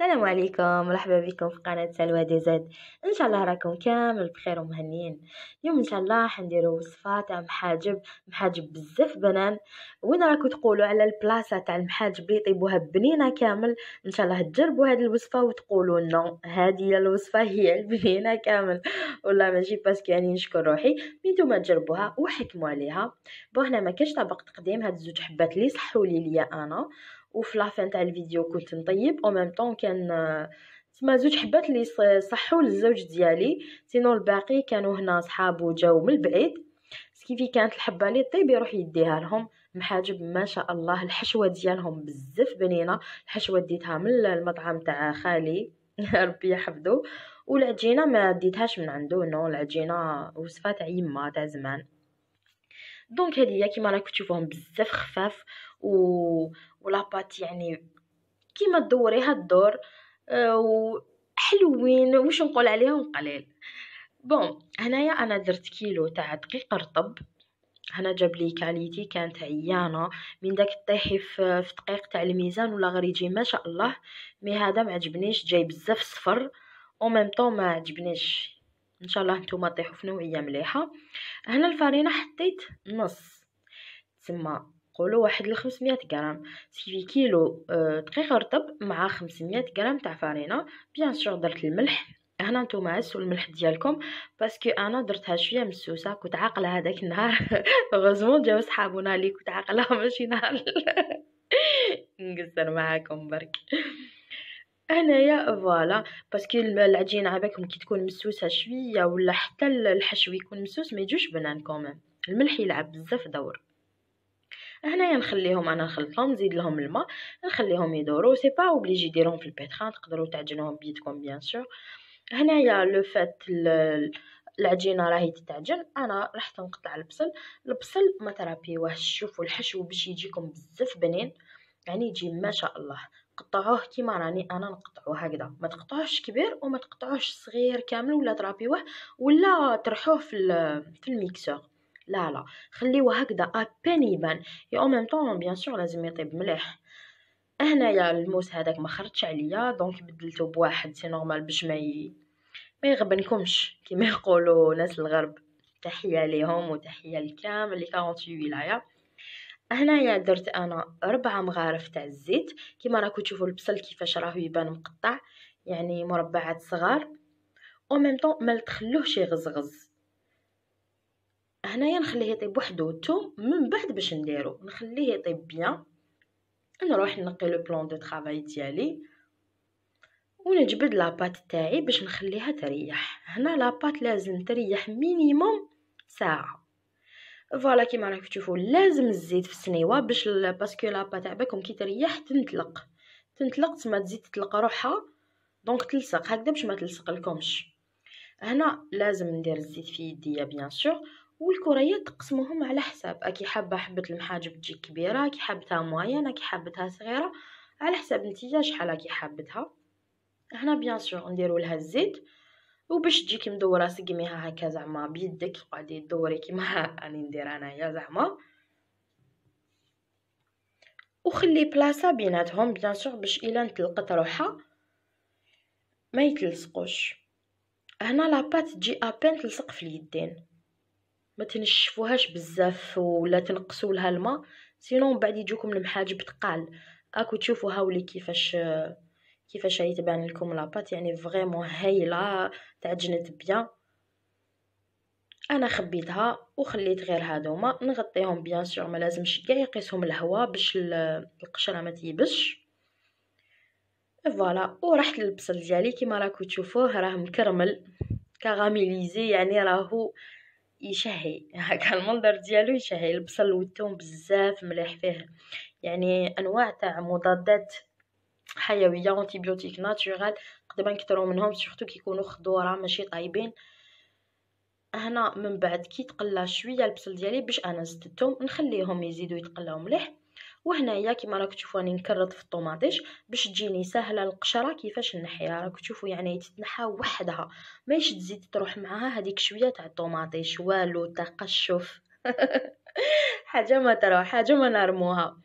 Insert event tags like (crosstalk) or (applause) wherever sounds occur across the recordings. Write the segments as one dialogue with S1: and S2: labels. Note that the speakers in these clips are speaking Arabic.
S1: السلام عليكم مرحبا بكم في قناة سلوى دي زد ان شاء الله راكم كامل بخير ومهنيين اليوم ان شاء الله حنديرو وصفة تاع محاجب محاجب بزاف بنان وين راكم تقولوا على البلاصة تاع المحاجب اللي يطيبوها بنينة كامل ان شاء الله تجربوا هذه الوصفة وتقولوا نو هذه هي الوصفة هي البنينة كامل والله ماشي باسكو يعني نشكر روحي مي نتوما تجربوها وحكموا عليها بون هنا ما كاش طبق تقديم هاد زوج حبات اللي صحوا لي ليا انا وفي لافين تاع الفيديو كنت نطيب او ميم طون كان آه، تما زوج حبات لي صحوا للزوج ديالي سينو الباقي كانوا هنا صحابو جاو من بعيد سكيفي كانت الحبه لي طيب يروح يديها لهم محاجب ما شاء الله الحشوه ديالهم بزاف بنينه الحشوه ديتها من المطعم تاع خالي (laughs) ربي يحفظو والعجينه ما ديتهاش من عنده نو العجينه وصفه تاع يما تاع زمان دونك هذه كيما راكم تشوفوهم بزاف خفاف و... ولاباط يعني كيما تدوريها الدور آه، وحلوين واش نقول عليهم قليل بون هنايا انا درت كيلو تاع دقيق رطب هنا جاب لي كاليتي كانت عيانه من داك طيحي في دقيق تاع الميزان ولا غير يجي ما شاء الله مي هذا ما عجبنيش جاي بزاف صفر او ميم طون ما عجبنيش ان شاء الله نتوما طيحوا في نوعيه مليحه هنا الفرينه حطيت نص تما نقولوا واحد ل 500 غرام سيفي كيلو آه، دقيق رطب مع 500 غرام تاع فرينه بيان سور درت الملح هنا نتوما عسوا الملح ديالكم باسكو انا درتها شويه مسوسه كنت عاقله هذاك النهار غزمون (laughs) جاوا صحابنا لي كنت عاقله (laughs) ماشي نهار (laughs) نقصر معاكم برك هنايا فوالا باسكو العجينه عباكم كي تكون مسوسه شويه ولا حتى الحشو يكون مسوس ما يجوش بنان كومان الملح يلعب بزاف دور هنايا نخليهم انا نخلطهم نزيد لهم الماء نخليهم يدورو سي با اوبليجي ديرهم في البيتخان تقدروا تعجنوهم بيدكم بيان سور هنايا لو فات العجينه راهي تتعجن انا راح نقطع البصل البصل ما ترابيوهش شوفوا الحشو باش يجيكم بزاف بنين يعني يجي ما شاء الله قطعوه كيما راني انا نقطعوه هكذا ما تقطعوهش كبير وما تقطعوهش صغير كامل ولا ترابيوه ولا ترحوه في في الميكسور لا لا خليوه هكذا ابان يبان اي او ميم طون بيان سور لازم يطيب مليح هنايا الموس هذاك ما خرجش عليا دونك بدلته بواحد سي نورمال باش ما ما يغبنكمش كيما يقولوا ناس الغرب تحيه ليهم وتحيه لكامل لي 48 ولايه هنايا درت انا ربع مغارف تاع الزيت كيما راكم تشوفوا البصل كيفاش راه يبان مقطع يعني مربعات صغار او ميم طون ما تخلوهش يغزغز هنايا نخليه يطيب وحده الثوم من بعد باش نديرو نخليه يطيب بيان نروح نقي لو بلون دو طرافاي ديالي ونجبد لاباط تاعي باش نخليها تريح هنا لاباط لازم تريح مينيموم ساعه فوالا كيما راكم تشوفوا لازم الزيت في السنيوه باش باسكو لاباط تاعكم كي تريح تنطلق تنطلق تما تزيد تطلق روحها دونك تلصق هكذا باش ما تلصق لكمش هنا لازم ندير الزيت في يديا بيان سور والكريات تقسموهم على حساب اكي أه، حابه حبه المحاجب تجي كبيره كي حابتها موينه كي حابتها صغيره على حساب نتيجة شحال كي حابتها هنا بيان سور نديرو لها الزيت وباش تجيك مدوره سقميها هكا زعما بيدك قعدي دوري كيما راني (laughs) ندير انايا زعما وخلي بلاصه بيناتهم بيان سور باش الا تلقت روحها ما يتلصقوش هنا لاباط تجي ابان تلصق في اليدين ما تنشفوهاش بزاف ولا تنقصوا لها الماء سينو بعد يجوكم المحاجب تقال اكو تشوفوا هاولي كيفاش كيفاش هي تبان لكم لاباط يعني فريمون هايله تعجنت بيان انا خبيتها وخليت غير هادوما نغطيهم بيان سور ما لازمش كاع يقيسهم الهواء باش القشره ما تيبش فوالا ورحت للبصل ديالي كيما راكم تشوفوه راه مكرمل كغاميليزي يعني راهو يشهي هكا المنظر ديالو يشهي البصل والثوم بزاف مليح فيه يعني انواع تاع مضادات حيويه انتيبيوتيك ناتورال قدما نكثروا منهم سورتو كيكونوا خضوره ماشي طايبين هنا من بعد كي تقلى شويه البصل ديالي باش انا زدت الثوم نخليهم يزيدوا يتقلاو مليح وهنايا كيما راك تشوفوا راني نكرط في الطوماطيش باش تجيني سهله القشره كيفاش نحيها راك تشوفوا يعني تتنحى وحدها ماشي تزيد تروح معها هذيك شويه تاع الطوماطيش والو تقشف (laughs) حاجه ما تروح حاجه ما نرموها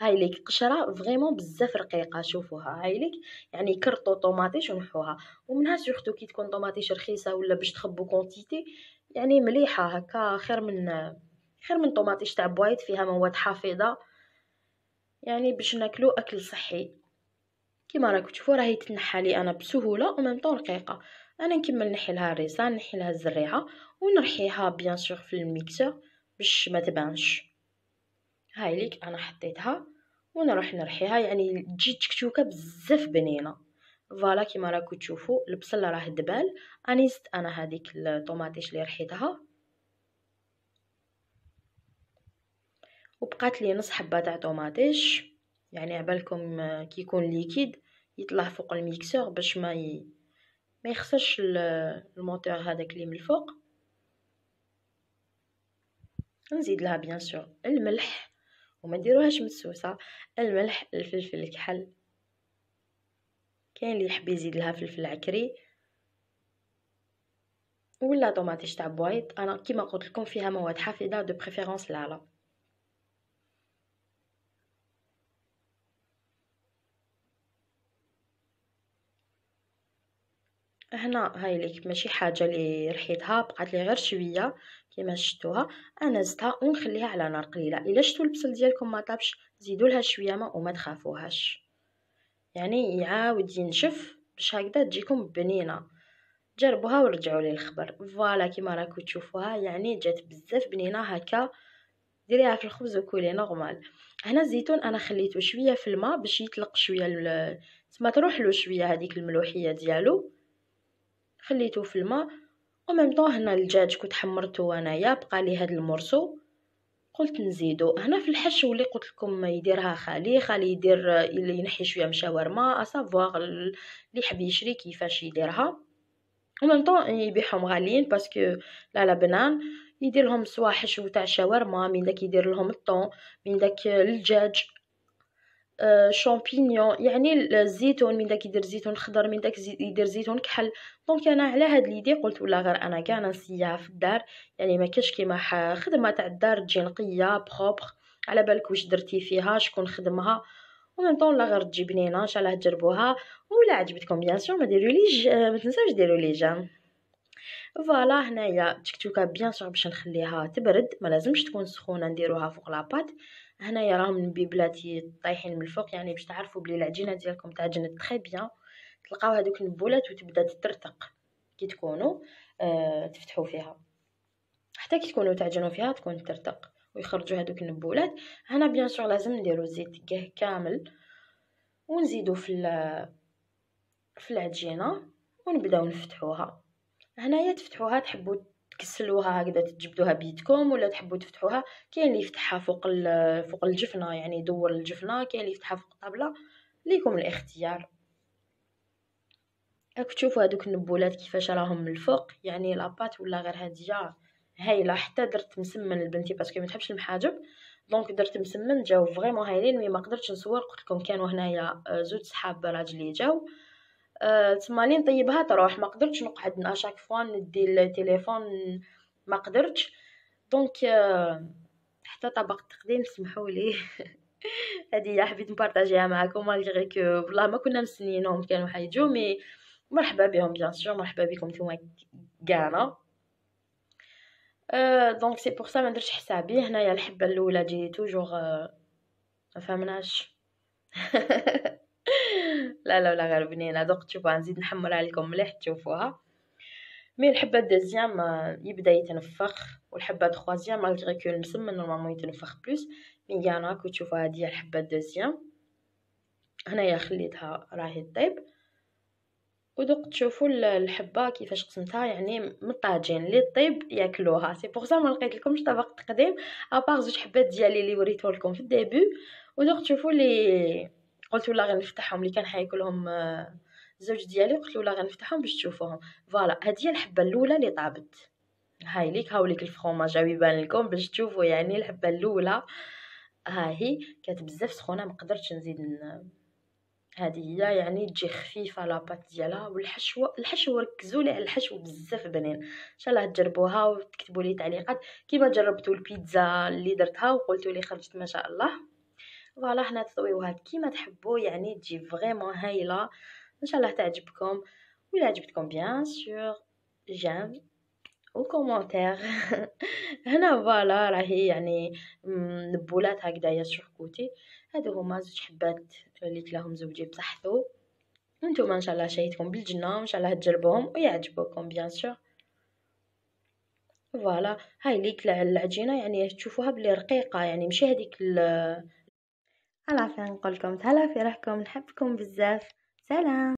S1: هاي ليك قشره فريمون بزاف رقيقه شوفوها هاي ليك يعني كرطو طوماطيش ونحوها ومنها سورتو كي تكون طوماطيش رخيصه ولا باش تخبو كونتيتي يعني مليحه هكا خير من خير من طوماطيش تاع بوايت فيها مواد حافظه يعني باش ناكلو اكل صحي كيما راكم تشوفوا راهي تنحى لي انا بسهوله وميم طون رقيقه انا نكمل نحي لها الريسه نحي لها الزريعه ونرحيها بيان سور في الميكسور باش ما تبانش هاي ليك انا حطيتها ونروح نرحيها يعني تجي تكتوكه بزاف بنينه فوالا كيما راكم تشوفوا البصل راه دبال انيست انا هذيك الطوماطيش اللي رحيتها وبقات لي نص حبه تاع طوماطيش يعني عبالكم كي يكون ليكيد يطلع فوق الميكسور باش ما ي... ما يخسرش الموتور هذاك اللي من الفوق نزيد لها بيان سور الملح وما نديروهاش مسوسه الملح الفلفل الكحل كاين اللي يحب يزيد لها فلفل عكري ولا طوماطيش تاع بوايط انا كيما قلت لكم فيها مواد حافظه دو بريفيرونس لالا هنا هاي ليك ماشي حاجه اللي رحيتها بقات لي غير شويه كيما شفتوها انا زدتها ونخليها على نار قليله الا شفتوا البصل ديالكم ما طابش زيدوا لها شويه ماء وما تخافوهاش يعني يعاود ينشف باش هكذا تجيكم بنينه جربوها ورجعوا لي الخبر فوالا كيما راكم تشوفوها يعني جات بزاف بنينه هكا ديريها في الخبز وكولي نورمال هنا الزيتون انا خليته شويه في الماء باش يطلق شويه تما تروح له شويه هذيك الملوحيه ديالو خليته في الماء وميم طون هنا الدجاج كنت حمرته انايا بقى لي هاد المرسو قلت نزيدو هنا في الحشو اللي قلت لكم يديرها خالي خالي يدير اللي ينحي شويه مشاورما اسافوار اللي حب يشري كيفاش يديرها وميم طون يبيعهم غاليين باسكو لا لا بنان يدير لهم سوا حشو تاع شاورما من داك يدير لهم الطون من داك الدجاج آه، شامبينيون يعني الزيتون من داك يدير زيتون خضر من داك يدير زيتون كحل دونك انا على هاد ليدي قلت ولا غير انا كاع نسيها في الدار يعني ما كاش كيما خدمه تاع الدار تجي نقيه بروبر على بالك واش درتي فيها شكون خدمها ومن طون لا غير تجي بنينه ان شاء الله تجربوها ولا عجبتكم بيان سور ما ديروا لي آه، ما تنساوش ديروا لي جام فوالا هنايا تكتوكه بيان سور باش نخليها تبرد ما لازمش تكون سخونه نديروها فوق لاباط هنايا راهم بيبلاتي طايحين من الفوق يعني باش تعرفوا بلي العجينه ديالكم تعجنت تري بيان تلقاو هذوك النبولات وتبدا تترتق كي تكونوا آه تفتحوا فيها حتى كي تكونوا تعجنوا فيها تكون ترتق ويخرجوا هذوك النبولات هنا بيان سور لازم نديرو زيت كاه كامل ونزيدو في في العجينه ونبداو نفتحوها هنايا تفتحوها تحبوا تكسلوها هكذا تجبدوها بيدكم ولا تحبوا تفتحوها كاين اللي يفتحها فوق فوق الجفنه يعني يدور الجفنه كاين اللي يفتحها فوق الطابله ليكم الاختيار راكم تشوفوا هذوك النبولات كيفاش راهم من الفوق يعني لاباط ولا غير هاديه هايله حتى درت مسمن لبنتي باسكو ما تحبش المحاجب دونك درت مسمن جاو فريمون هايلين مي ما قدرتش نصور قلت لكم كانوا هنايا آه، زوج صحاب راجلي جاو لي آه، نطيبها تروح ما قدرتش نقعد اشاك فوا ندي التليفون ما قدرتش دونك آه، حتى طبق التقديم سمحوا لي (laughs) هذه حبيت نبارطاجيها معكم مالغري كو والله ما كنا مسنينهم كانوا حيجوا مي مرحبا بهم بيان سور مرحبا بكم نتوما كاعنا أه دونك سي بور سا ما درتش حسابي هنايا الحبه الاولى جي توجور آه، ما فهمناش (laughs) لا لا ولا غير بنينه دوق تشوفوها نزيد نحمر عليكم مليح تشوفوها مي الحبه الدوزيام آه، يبدا يتنفخ والحبه التخوازيام مالغري كو المسمن نورمالمون يتنفخ بلوس مي يانا كو تشوفوا هادي هي الحبه الدوزيام هنايا خليتها راهي طيب ودوق تشوفوا الحبه كيفاش قسمتها يعني من الطاجين اللي طيب ياكلوها سي بوغ سا ما لقيت لكمش طبق تقديم ابار زوج حبات ديالي اللي وريتو لكم في الديبي ودوق تشوفوا لي قلت له لا غنفتحهم اللي كان حياكلهم الزوج آه، ديالي قلت له لا غنفتحهم باش تشوفوهم فوالا هذه هي الحبه الاولى اللي طابت هاي ليك هاوليك الفرomage يبان لكم باش تشوفوا يعني الحبه الاولى ها هي كانت بزاف سخونه ما قدرتش نزيد هذه هي يعني تجي خفيفه لاباط ديالها والحشو الحشو ركزوا لي على الحشو بزاف بنين ان شاء الله تجربوها وتكتبوا لي تعليقات كيما جربتوا البيتزا اللي درتها وقلتوا لي خرجت ما شاء الله فوالا حنا تطويوها كيما تحبوا يعني تجي فريمون هايله ان شاء الله تعجبكم الى عجبتكم بيان سور جيم كومونتير (laughs) هنا فوالا راهي يعني نبولات هكذايا شركوتي هادو هما زوج حبات اللي كلاهم زوجي بصحتو وانتم ان شاء الله شهيتكم بالجنه وان شاء الله تجربوهم ويعجبوكم بيان سور فوالا هاي ليك العجينه يعني تشوفوها بلي رقيقه يعني ماشي هذيك على فين قلكم تهلا في رحكم نحبكم بزاف سلام